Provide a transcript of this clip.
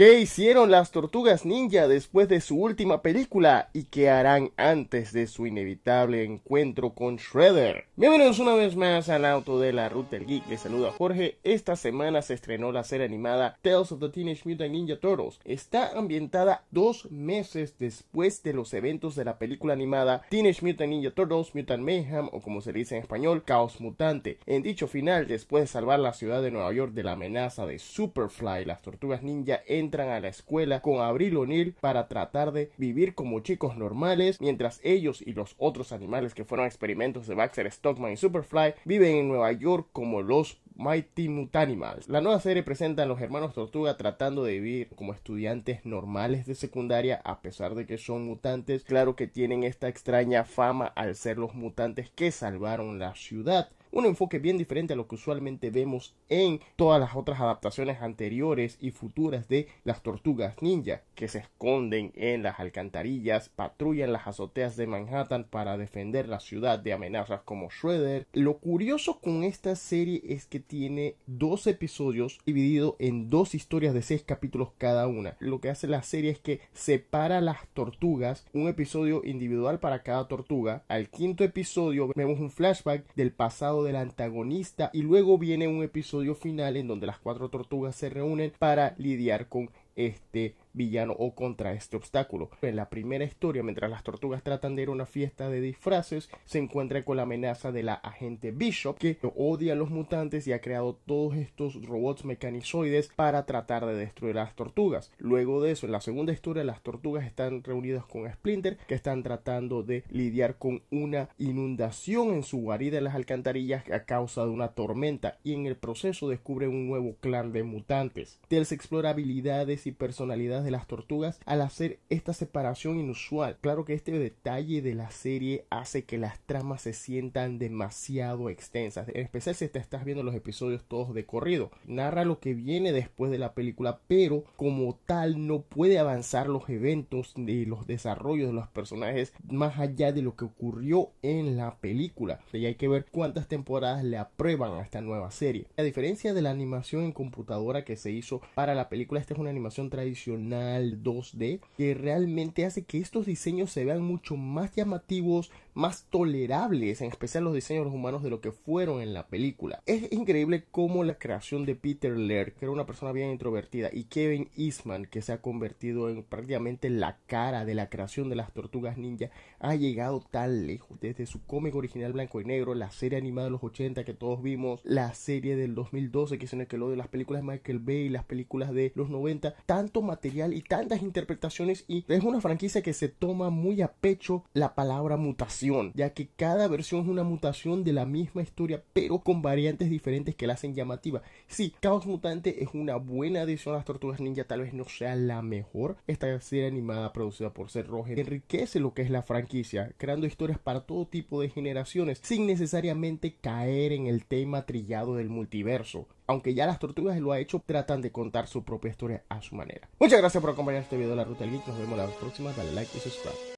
¿Qué hicieron las tortugas ninja después de su última película y qué harán antes de su inevitable encuentro con Shredder? Bienvenidos una vez más al auto de la Ruta del Geek, les saluda Jorge. Esta semana se estrenó la serie animada Tales of the Teenage Mutant Ninja Turtles. Está ambientada dos meses después de los eventos de la película animada Teenage Mutant Ninja Turtles, Mutant Mayhem o como se dice en español, Caos Mutante. En dicho final, después de salvar la ciudad de Nueva York de la amenaza de Superfly, las tortugas ninja en entran a la escuela con Abril O'Neill para tratar de vivir como chicos normales, mientras ellos y los otros animales que fueron experimentos de Baxter Stockman y Superfly viven en Nueva York como los Mighty Mutanimals. La nueva serie presenta a los hermanos Tortuga tratando de vivir como estudiantes normales de secundaria a pesar de que son mutantes. Claro que tienen esta extraña fama al ser los mutantes que salvaron la ciudad un enfoque bien diferente a lo que usualmente vemos en todas las otras adaptaciones anteriores y futuras de las tortugas ninja, que se esconden en las alcantarillas, patrullan las azoteas de Manhattan para defender la ciudad de amenazas como Shredder. Lo curioso con esta serie es que tiene dos episodios dividido en dos historias de seis capítulos cada una. Lo que hace la serie es que separa las tortugas, un episodio individual para cada tortuga. Al quinto episodio vemos un flashback del pasado del antagonista y luego viene un episodio final en donde las cuatro tortugas se reúnen para lidiar con este villano o contra este obstáculo. En la primera historia, mientras las tortugas tratan de ir a una fiesta de disfraces, se encuentra con la amenaza de la agente Bishop, que odia a los mutantes y ha creado todos estos robots mecanizoides para tratar de destruir a las tortugas. Luego de eso, en la segunda historia, las tortugas están reunidas con Splinter, que están tratando de lidiar con una inundación en su guarida en las alcantarillas a causa de una tormenta, y en el proceso descubren un nuevo clan de mutantes. las explorabilidades personalidad de las tortugas al hacer esta separación inusual. Claro que este detalle de la serie hace que las tramas se sientan demasiado extensas, en especial si te estás viendo los episodios todos de corrido. Narra lo que viene después de la película, pero como tal no puede avanzar los eventos ni los desarrollos de los personajes más allá de lo que ocurrió en la película. Y hay que ver cuántas temporadas le aprueban a esta nueva serie. A diferencia de la animación en computadora que se hizo para la película, esta es una animación tradicional 2D que realmente hace que estos diseños se vean mucho más llamativos, más tolerables, en especial los diseños de los humanos, de lo que fueron en la película. Es increíble cómo la creación de Peter Laird, que era una persona bien introvertida, y Kevin Eastman, que se ha convertido en prácticamente la cara de la creación de las tortugas ninja, ha llegado tan lejos. Desde su cómic original blanco y negro, la serie animada de los 80 que todos vimos, la serie del 2012 que es en el que lo de las películas de Michael Bay, las películas de los 90, tanto material y tantas interpretaciones, y es una franquicia que se toma muy a pecho la palabra mutación ya que cada versión es una mutación de la misma historia, pero con variantes diferentes que la hacen llamativa. Si, Caos Mutante es una buena adición a las Tortugas Ninja, tal vez no sea la mejor. Esta serie animada producida por Seth Rogen enriquece lo que es la franquicia, creando historias para todo tipo de generaciones, sin necesariamente caer en el tema trillado del multiverso aunque ya las tortugas lo ha hecho, tratan de contar su propia historia a su manera. Muchas gracias por acompañar este video de la Ruta del Geek. Nos vemos la próxima. Dale like y suscríbete